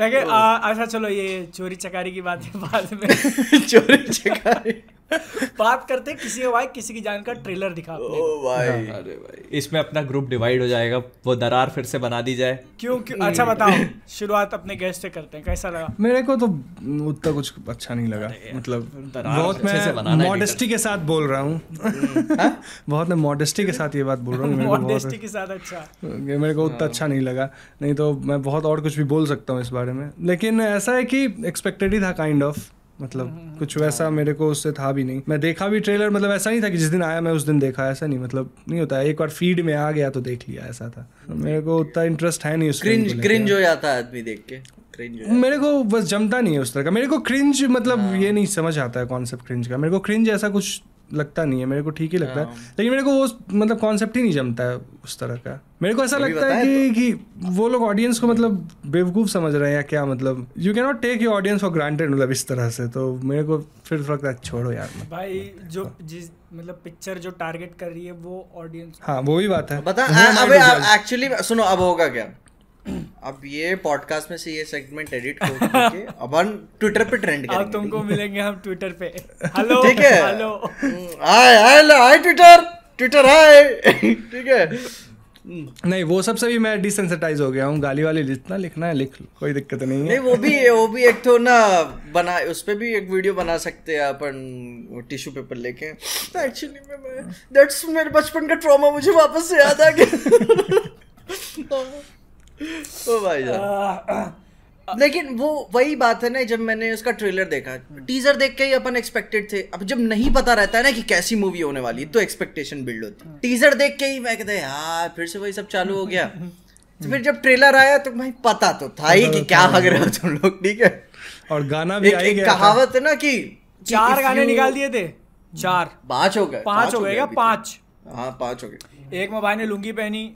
आ, अच्छा चलो ये चोरी चकारी की बात है बाद में चोरी चकारी बात करते किसी भाई किसी की जान का ट्रेलर दिखा ओ भाई हाँ, अरे भाई इसमें अपना ग्रुप डिवाइड हो जाएगा वो दरार फिर से बना दी जाए क्यों क्यों अच्छा बताओ शुरुआत अपने गेस्ट से करते हैं कैसा लगा मेरे को तो उतना कुछ अच्छा नहीं लगा मतलब बहुत मैं मॉडेस्टी के साथ बोल रहा हूँ हम्म। हाँ? बहुत मैं मॉडेस्टी के साथ ये बात बोल रहा हूँ मॉडेस्टी के साथ अच्छा मेरे को उतना हाँ। अच्छा नहीं लगा नहीं तो मैं बहुत और कुछ भी बोल सकता हूँ इस बारे में लेकिन ऐसा है कि एक्सपेक्टेड ही था काइंड ऑफ मतलब हम्म, हम्म, कुछ हम्म, वैसा हाँ। मेरे को उससे था भी नहीं मैं देखा भी ट्रेलर मतलब ऐसा नहीं था कि जिस दिन आया मैं उस दिन देखा ऐसा नहीं मतलब नहीं होता है एक बार फीड में आ गया तो देख लिया ऐसा था मेरे को उतना इंटरेस्ट है नहीं उस क्रिंज क्रिंज हो जाता है आदमी देख के मेरे को बस जमता नहीं है उस तरह का मेरे को क्रिंज मतलब हाँ। ये नहीं समझ आता है कॉन्सेप्ट क्रिंज का मेरे को क्रिंज ऐसा कुछ लगता नहीं है मेरे को ठीक ही लगता है हाँ। लेकिन मेरे को वो मतलब कॉन्सेप्ट ही नहीं जमता है उस तरह का मेरे को ऐसा लगता है कि तो? कि वो लोग ऑडियंस को मतलब बेवकूफ़ समझ रहे हैं या क्या मतलब you can not take your audience for granted मतलब इस तरह से तो मेरे को फिर लगता है छोड़ो यार भाई जो जिस मतलब पिक्चर जो टारगेट कर रही है वो ऑडियंस हाँ वो भी बात है बता एक्चुअली सुनो अब होगा क्या अब ये पॉडकास्ट में से ये सेगमेंट एडिट करके अब हम ट्विटर पे ट्रेंड हाँ, करेंगे अब तुमको मिलेंगे हम ट्विटर पे हेलो ठीक है hello hi hi hello hi Twitter Twitter hi ठीक है हम्म। नहीं वो सब से भी मैं डिसेंसिटाइज हो गया हूँ गाली वाली जितना लिखना है लिख कोई दिक्कत नहीं है नहीं वो भी वो भी एक तो ना बना उस पर भी एक वीडियो बना सकते हैं अपन टिश्यू पेपर लेके एक्चुअली तो मैं दैट्स मेरे बचपन का ट्रॉमा मुझे वापस से याद आ गया तो ओ भाई लेकिन वो वही बात है ना जब मैंने उसका ट्रेलर देखा टीजर देख के ही अपन एक्सपेक्टेड थे अब जब नहीं पता रहता है ना कि कैसी मूवी होने वाली तो एक्सपेक्टेशन बिल्ड होती है टीजर देख के ही मैं कहता यार फिर से वही सब चालू हो गया तो फिर जब ट्रेलर आया तो भाई पता तो था ही कि क्या हग रहे हो तुम लोग ठीक है और गाना भी एक, एक कहावत है ना कि चार गाने निकाल दिए थे चार पांच हो गए पांच हो गए तो। पांच हाँ पांच हो गए एक मोबाइल भाई ने लुंगी पहनी